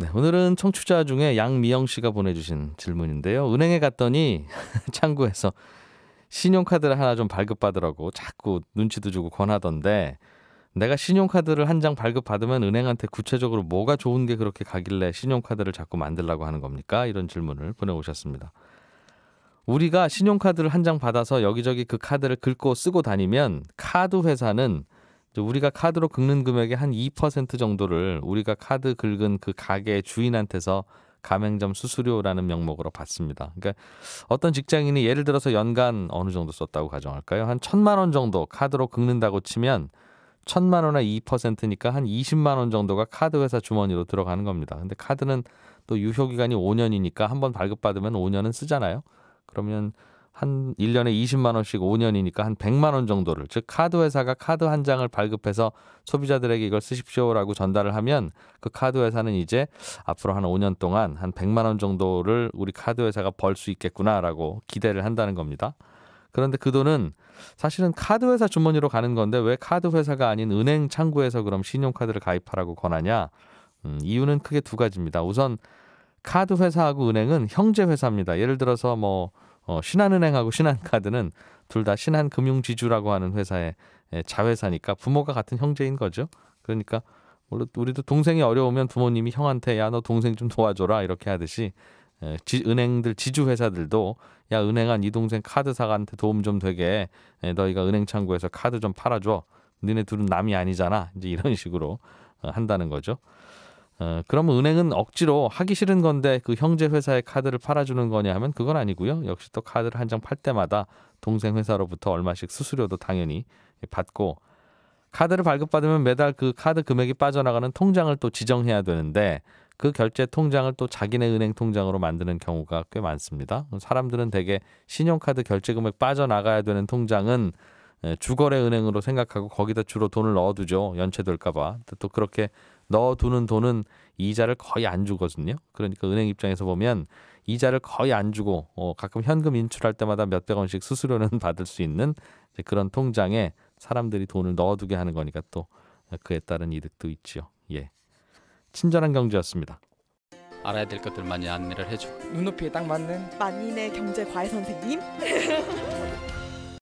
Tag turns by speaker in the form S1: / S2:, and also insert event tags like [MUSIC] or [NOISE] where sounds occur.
S1: 네, 오늘은 청취자 중에 양미영 씨가 보내주신 질문인데요. 은행에 갔더니 [LAUGHS] 창구에서 신용카드를 하나 좀 발급받으라고 자꾸 눈치도 주고 권하던데 내가 신용카드를 한 장 발급받으면 은행한테 구체적으로 뭐가 좋은 게 그렇게 가길래 신용카드를 자꾸 만들라고 하는 겁니까? 이런 질문을 보내오셨습니다. 우리가 신용카드를 한 장 받아서 여기저기 그 카드를 긁고 쓰고 다니면 카드 회사는 우리가 카드로 긁는 금액의 한 2% 정도를 우리가 카드 긁은 그 가게 주인한테서 가맹점 수수료라는 명목으로 받습니다. 그러니까 어떤 직장인이 예를 들어서 연간 어느 정도 썼다고 가정할까요? 한 천만 원 정도 카드로 긁는다고 치면 천만 원에 2%니까 한 20만 원 정도가 카드 회사 주머니로 들어가는 겁니다. 근데 카드는 또 유효 기간이 5년이니까 한번 발급받으면 5년은 쓰잖아요. 그러면 한 1년에 20만 원씩 5년이니까 한 100만 원 정도를 즉 카드 회사가 카드 한 장을 발급해서 소비자들에게 이걸 쓰십시오라고 전달을 하면 그 카드 회사는 이제 앞으로 한 5년 동안 한 100만 원 정도를 우리 카드 회사가 벌 수 있겠구나라고 기대를 한다는 겁니다. 그런데 그 돈은 사실은 카드 회사 주머니로 가는 건데 왜 카드 회사가 아닌 은행 창구에서 그럼 신용카드를 가입하라고 권하냐? 음, 이유는 크게 두 가지입니다. 우선 카드 회사하고 은행은 형제 회사입니다. 예를 들어서 뭐 어, 신한은행하고 신한카드는 둘 다 신한금융지주라고 하는 회사의 예, 자회사니까 부모가 같은 형제인 거죠. 그러니까 물론 우리도 동생이 어려우면 부모님이 형한테 야 너 동생 좀 도와줘라 이렇게 하듯이 예, 지, 은행들 지주 회사들도 야 은행아 네 동생 카드사한테 가 도움 좀 되게 예, 너희가 은행 창구에서 카드 좀 팔아줘. 니네 둘은 남이 아니잖아. 이제 이런 식으로 어, 한다는 거죠. 어, 그러면 은행은 억지로 하기 싫은 건데 그 형제 회사의 카드를 팔아주는 거냐 하면 그건 아니고요. 역시 또 카드를 한 장 팔 때마다 동생 회사로부터 얼마씩 수수료도 당연히 받고 카드를 발급받으면 매달 그 카드 금액이 빠져나가는 통장을 또 지정해야 되는데 그 결제 통장을 또 자기네 은행 통장으로 만드는 경우가 꽤 많습니다. 사람들은 대개 신용카드 결제 금액 빠져나가야 되는 통장은 예, 주거래 은행으로 생각하고 거기다 주로 돈을 넣어두죠. 연체될까봐. 또 그렇게 넣어두는 돈은 이자를 거의 안 주거든요. 그러니까 은행 입장에서 보면 이자를 거의 안 주고 어, 가끔 현금 인출할 때마다 몇백 원씩 수수료는 [LAUGHS] 받을 수 있는 그런 통장에 사람들이 돈을 넣어두게 하는 거니까 또 그에 따른 이득도 있지요. 예, 친절한 경제였습니다. 알아야 될 것들 많이 안내를 해줘 눈높이에 딱 맞는 만인의 경제 과외 선생님. [LAUGHS]